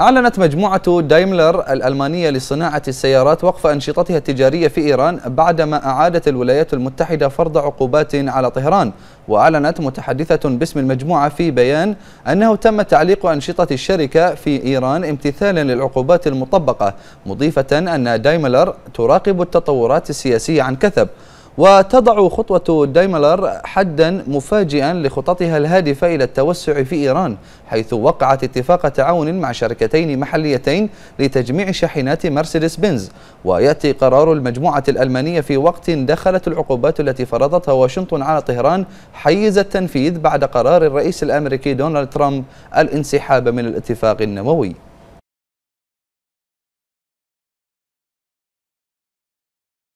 أعلنت مجموعة دايملر الألمانية لصناعة السيارات وقف أنشطتها التجارية في إيران بعدما أعادت الولايات المتحدة فرض عقوبات على طهران وأعلنت متحدثة باسم المجموعة في بيان أنه تم تعليق أنشطة الشركة في إيران امتثالا للعقوبات المطبقة مضيفة أن دايملر تراقب التطورات السياسية عن كثب وتضع خطوة دايملر حدا مفاجئا لخططها الهادفة إلى التوسع في إيران حيث وقعت اتفاق تعاون مع شركتين محليتين لتجميع شاحنات مرسيدس بنز ويأتي قرار المجموعة الألمانية في وقت دخلت العقوبات التي فرضتها واشنطن على طهران حيز التنفيذ بعد قرار الرئيس الأمريكي دونالد ترامب الانسحاب من الاتفاق النووي